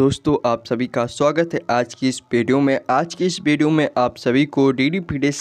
दोस्तों आप सभी का स्वागत है आज की इस वीडियो में आज की इस वीडियो में आप सभी को डी डी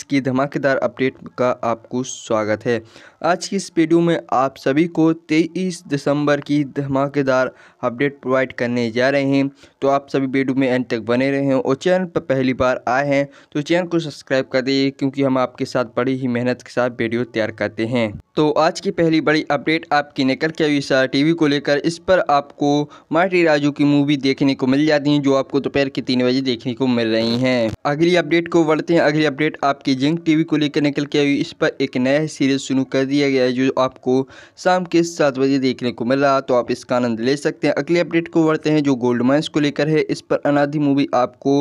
की धमाकेदार अपडेट का आपको स्वागत है आज की इस वीडियो में आप सभी को 23 दिसंबर की धमाकेदार अपडेट प्रोवाइड करने जा रहे हैं तो आप सभी वीडियो में एंड तक बने रहे हैं और चैनल पर पहली बार आए हैं तो चैनल को सब्सक्राइब कर दिए क्योंकि हम आपके साथ बड़ी ही मेहनत के साथ वीडियो तैयार करते हैं तो आज की पहली बड़ी अपडेट आपकी निकल के अभी टी को लेकर इस पर आपको माटी राजू की मूवी देखने देखने को मिल जाती हैं जो आपको दोपहर के तीन बजे देखने को मिल रही हैं अगली अपडेट को बढ़ते हैं अगली अपडेट आपकी जिंक टीवी को लेकर निकल के आई इस पर एक नया सीरियल शुरू कर दिया गया है जो आपको शाम के सात बजे देखने को मिल रहा तो आप इसका आनंद ले सकते हैं अगली अपडेट को बढ़ते हैं जो गोल्ड माइंस को लेकर है इस पर अनाधि मूवी आपको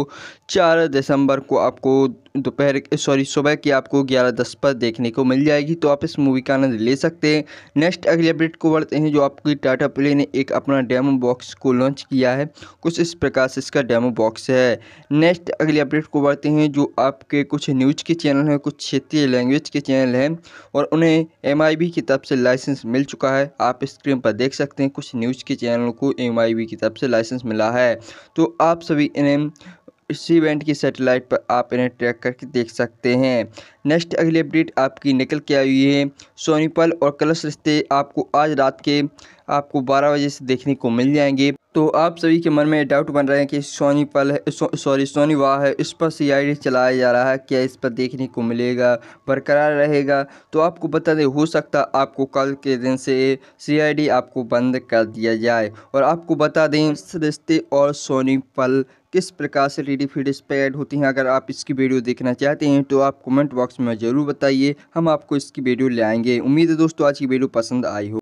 चार दिसंबर को आपको दोपहर सॉरी सुबह की आपको ग्यारह दस पर देखने को मिल जाएगी तो आप इस मूवी का आनंद ले सकते हैं नेक्स्ट अगले अपडेट को बढ़ते हैं जो आपकी टाटा प्ले ने एक अपना डेमो बॉक्स को लॉन्च किया है कुछ इस प्रकार से इसका डेमो बॉक्स है नेक्स्ट अगले अपडेट को बढ़ते हैं जो आपके कुछ न्यूज के चैनल हैं कुछ क्षेत्रीय लैंग्वेज के चैनल हैं और उन्हें एम की तरफ से लाइसेंस मिल चुका है आप स्क्रीन पर देख सकते हैं कुछ न्यूज़ के चैनलों को एम की तरफ से लाइसेंस मिला है तो आप सभी इन्हें इस इवेंट की सैटेलाइट पर आप इन्हें ट्रैक करके देख सकते हैं नेक्स्ट अगली अपडेट आपकी निकल के आई हुई है सोनीपल और कलश रिश्ते आपको आज रात के आपको 12 बजे से देखने को मिल जाएंगे तो आप सभी के मन में डाउट बन रहे हैं कि सोनी पल है सॉरी सो, सोनी वाह है इस पर सी चलाया जा रहा है क्या इस पर देखने को मिलेगा बरकरार रहेगा तो आपको बता दें हो सकता आपको कल के दिन से सी आपको बंद कर दिया जाए और आपको बता दें रिश्ते और सोनी पल किस प्रकार से डी फीड इस पर होती हैं अगर आप इसकी वीडियो देखना चाहते हैं तो आप कमेंट बॉक्स में ज़रूर बताइए हम आपको इसकी वीडियो आएंगे उम्मीद है दोस्तों आज की वीडियो पसंद आई हो